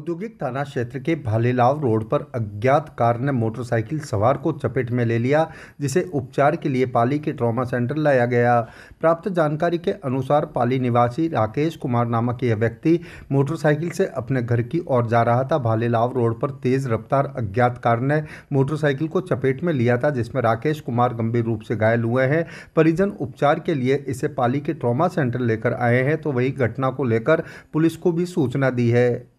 औद्योगिक थाना क्षेत्र के भालेलाव रोड पर अज्ञात कार ने मोटरसाइकिल सवार को चपेट में ले लिया जिसे उपचार के लिए पाली के ट्रॉमा सेंटर लाया गया प्राप्त जानकारी के अनुसार पाली निवासी राकेश कुमार नामक यह व्यक्ति मोटरसाइकिल से अपने घर की ओर जा रहा था भालेलाव रोड पर तेज रफ्तार अज्ञात कार ने मोटरसाइकिल को चपेट में लिया था जिसमें राकेश कुमार गंभीर रूप से घायल हुए हैं परिजन उपचार के लिए इसे पाली के ट्रॉमा सेंटर लेकर आए हैं तो वही घटना को लेकर पुलिस को भी सूचना दी है